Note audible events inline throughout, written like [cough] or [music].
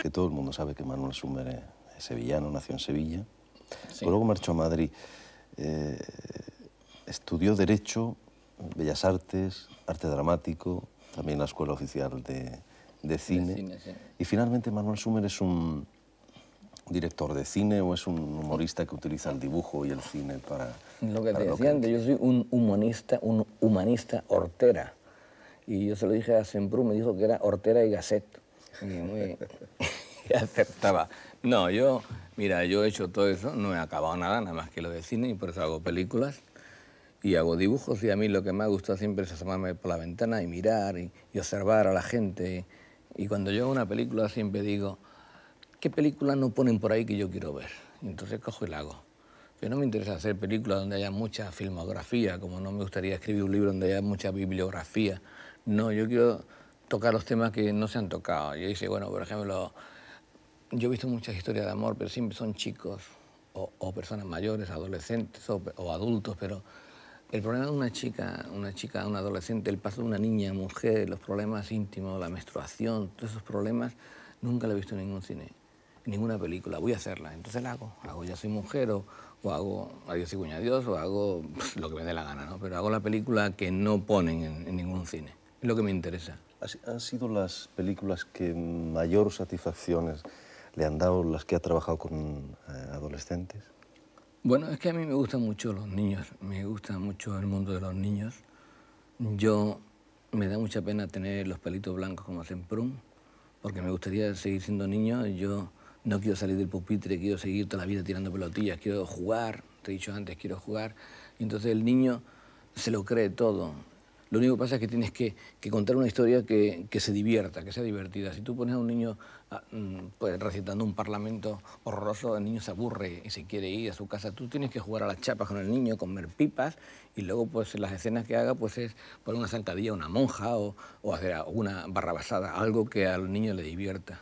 que todo el mundo sabe que Manuel Sumer es sevillano, nació en Sevilla, luego marchó a Madrid. Eh, estudió Derecho, Bellas Artes, Arte Dramático, también la Escuela Oficial de, de Cine. Y finalmente Manuel Sumer es un director de cine o es un humorista que utiliza el dibujo y el cine para... Lo que te decía antes, yo soy un humanista, un humanista hortera. Y yo se lo dije a Semprú, me dijo que era hortera y gasset. [laughs] [laughs] aceptaba. No, yo, mira, yo he hecho todo eso, no he acabado nada, nada más que lo de cine, y por eso hago películas y hago dibujos, y a mí lo que me ha gustado siempre es asomarme por la ventana y mirar y, observar a la gente. Y cuando yo hago una película siempre digo, ¿qué película no ponen por ahí que yo quiero ver? entonces cojo y la hago. Yo no me interesa hacer películas donde haya mucha filmografía, como no me gustaría escribir un libro donde haya mucha bibliografía. No, yo quiero tocar los temas que no se han tocado. Yo dice bueno, por ejemplo, yo he visto muchas historias de amor, pero siempre son chicos o, personas mayores, adolescentes o, adultos, pero el problema de una chica, una chica, un adolescente, el paso de una niña a mujer, los problemas íntimos, la menstruación, todos esos problemas, nunca lo he visto en ningún cine, en ninguna película. Voy a hacerla, entonces la hago. Hago Ya soy mujer o, hago Adiós y cuña adiós o hago [laughs] lo que me dé la gana, ¿no? Pero hago la película que no ponen en, en ningún cine. Es lo que me interesa. Han sido las películas que mayor satisfacciones le han dado las que ha trabajado con eh, adolescentes? Bueno, es que a mí me gustan mucho los niños, me gusta mucho el mundo de los niños. Yo me da mucha pena tener los pelitos blancos como hacen Prum, porque me gustaría seguir siendo niño. Yo no quiero salir del pupitre, quiero seguir toda la vida tirando pelotillas, quiero jugar, te he dicho antes, quiero jugar. Y entonces el niño se lo cree todo. Lo único que pasa es que tienes que, contar una historia que, se divierta, que sea divertida. Si tú pones a un niño mm, pues, recitando un parlamento horroroso, el niño se aburre y se quiere ir a su casa. Tú tienes que jugar a las chapas con el niño, comer pipas y luego pues las escenas que haga pues es poner una saltadilla a una monja o, o hacer una barrabasada, algo que al niño le divierta.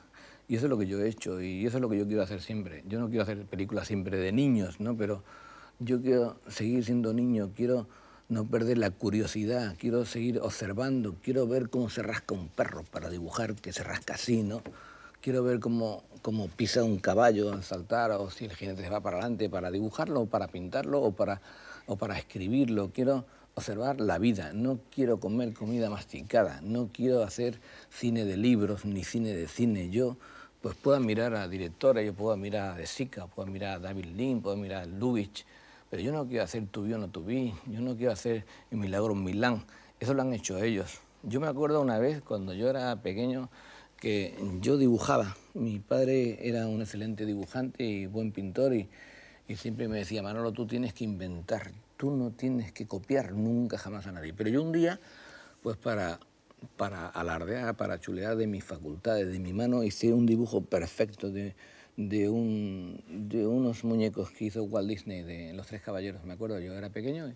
Y eso es lo que yo he hecho y eso es lo que yo quiero hacer siempre. Yo no quiero hacer películas siempre de niños, ¿no? Pero yo quiero seguir siendo niño, quiero no perder la curiosidad, quiero seguir observando, quiero ver cómo se rasca un perro para dibujar que se rasca así, ¿no? Quiero ver cómo, cómo pisa un caballo al saltar o si el jinete se va para adelante para dibujarlo o para pintarlo o para, o para escribirlo. Quiero observar la vida, no quiero comer comida masticada, no quiero hacer cine de libros ni cine de cine. Yo pues puedo mirar a directora yo puedo mirar a De Sica, puedo mirar a David Lynn, puedo mirar a Lubitsch, pero yo no quiero hacer tu o no tu yo no quiero hacer el milagro en Milán. Eso lo han hecho ellos. Yo me acuerdo una vez, cuando yo era pequeño, que yo dibujaba. Mi padre era un excelente dibujante y buen pintor y, siempre me decía, Manolo, tú tienes que inventar, tú no tienes que copiar nunca jamás a nadie. Pero yo un día, pues para para alardear, para chulear de mis facultades, de mi mano, hice un dibujo perfecto de, de, unos muñecos que hizo Walt Disney de Los Tres Caballeros, me acuerdo, yo era pequeño,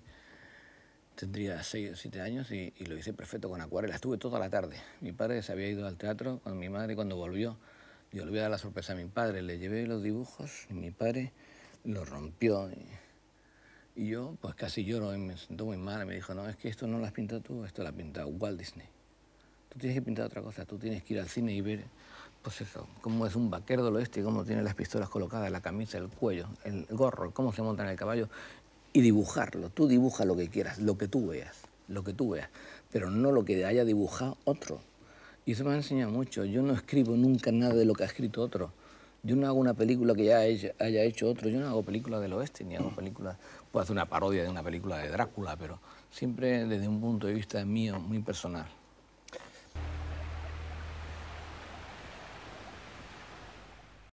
tendría 6 o 7 años y, lo hice perfecto con acuarela, estuve toda la tarde. Mi padre se había ido al teatro con mi madre cuando volvió, yo le voy a dar la sorpresa a mi padre, le llevé los dibujos y mi padre lo rompió. Y, yo, pues casi lloro me sentó muy mal. me dijo, no, es que esto no lo has pintado tú, esto lo ha pintado Walt Disney. Tú tienes que pintar otra cosa, tú tienes que ir al cine y ver pues eso, cómo es un vaquero del oeste, cómo tiene las pistolas colocadas, la camisa, el cuello, el gorro, cómo se monta en el caballo y dibujarlo. Tú dibuja lo que quieras, lo que tú veas, lo que tú veas, pero no lo que haya dibujado otro. Y eso me ha enseñado mucho. Yo no escribo nunca nada de lo que ha escrito otro. Yo no hago una película que ya haya hecho otro. Yo no hago películas del oeste, ni hago películas... Puedo hacer una parodia de una película de Drácula, pero siempre desde un punto de vista mío, muy personal.